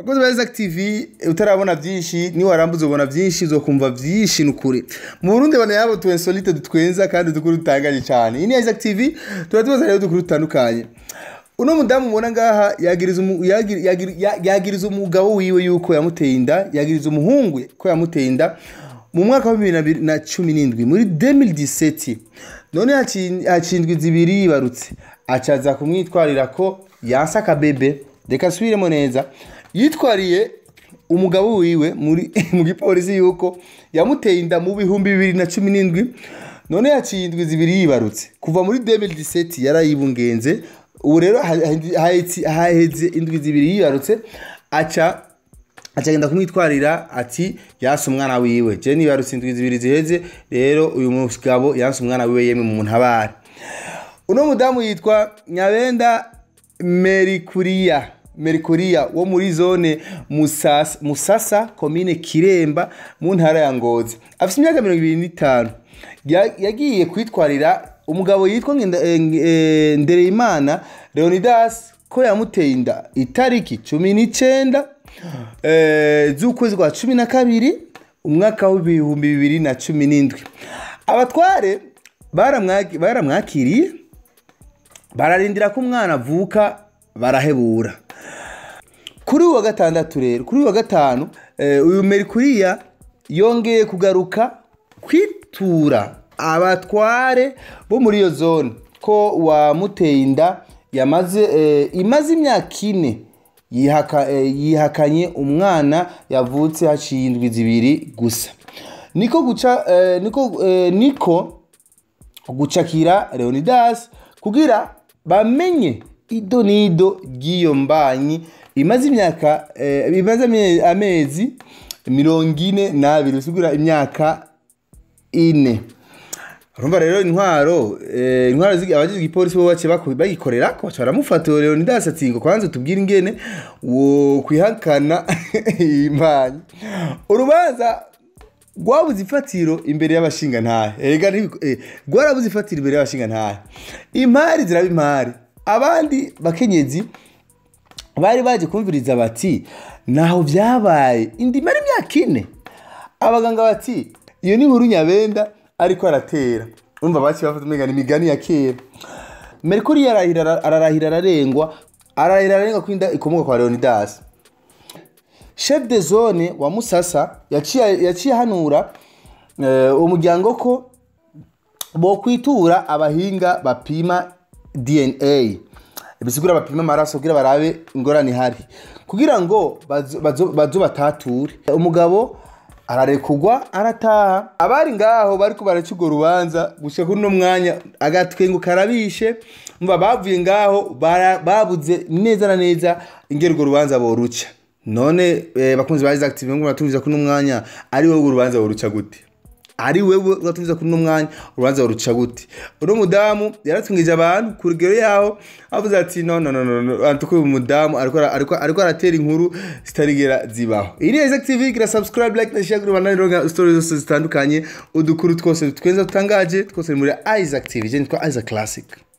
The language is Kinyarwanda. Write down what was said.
abakozi ba Isaac TV utarabona byinshi ni warambuze ubona byinshi zo uzokumva byinshi nukuri mu Burundi bana yabo tu insolite dutwenza kandi dukuru dutanganye cyane iyi ni Isaac TV turatubaza rero dukuru dutandukanye uno mudamu mubona ngaha yagiriza yagiriza umugabo wiwe yuko yamuteye inda yagiriza umuhungu ko yamuteye inda mu mwaka wa bibiri na cumi n'indwi muri demiridiseti none hakinzwe ibiri yibarutse acaza kumwitwarira ko yasaka bebe reka asubiremo neza yitwariye umugabo wiwe muri gipolisi yuko yamuteye inda mu bihumbi bibiri na cumi n'indwi none yaciye indwi zibiri yibarutse kuva muri demiri diseti yarayibungenze ubu rero hahetse indwi zibiri yibarutse aca agenda kumwitwarira ati yasi umwana wiwe Jenny nibarutse indwi zibiri ziheze rero uyu mugabo yasi umwana wiwe yemwe mu ntabare uno mudamu yitwa nyabenda merikuriya merikoriya wo muri zone musasa komine kiremba mu ntara ya ngozi afite imyaka mirongo irindwi n'itanu yagiye kwitwarira umugabo yitwa ndereyimana leonidas ko yamuteye inda itariki cumi n'icyenda eh, z'ukwezi kwa cumi na kabiri umwaka w'ibihumbi bibiri na cumi n'indwi abatware baramwakiriye bararindira ko umwana avuka barahebura kuri wa gatandatu rero kuri wa gatanu eh, uyu merikuriya yongeye kugaruka kwitura abatware bo muri iyo zone ko wamuteye inda eh, imaze imyaka ine eh, yihakanye umwana yavutse haciye indwi zibiri gusa niko guca niko gucakira leonidas kugira bamenye ido n'ido ry'iyo mbanyi imaze imyaka bimaze eh, amezi mirongo ine n'abiri bisigura imyaka ine urumva rero intwaro eh, intwaro abagize igipolisi bo bace bayikorera ko baramufata rero ntidasatse ngo kwanza tubwire ingene wo kwihakana impanyi urubanza rwabuze ifatiro imbere y'abashingantahe eh, rwarabuze ifatiro imbere y'abashingantahe impari ziraba impari abandi bakenyezi bari baje kumviriza bati naho byabaye indi imara imyaka ine abaganga bati iyo ni nkuru nyabenda ariko aratera urumva baki bafata imigani imigani ya kera merikuri ararahira ararengwa ararahira ararengwa ko inda ikomoka kwa leonidasi chef de zone wa musasa yaciye hanura eh, uwo muryango ko bokwitura abahinga bapima dna bisigura bapime amaraso kugira barabe ingorane ihari kugira ngo bazo batature umugabo ararekugwa arataha abari ngaho bariko baraciga urubanza gushika kuri uno mwanya agatwengo karabishe mva bavuye ngaho babuze neza na neza ingero rubanza boruca none eh, bakunzi ba Isaac TV ngo muratumviriza kuno mwanya ari wowe urwo rubanza boruca gute ari wewe uzatumiza kuri uno mwanya urubanza waruca gute uno mudamu yaratungije abantu ku rugero yaho avuze ati no no no no tuko uyu mudamu ariko aratera inkuru zitarigera zibaho iyi ni exact tv gira subscribe like na kuri banani roga story zose zitandukanye udukuru twose tweza tutangaje twose muri Isaac tv je nitwa Isaac classic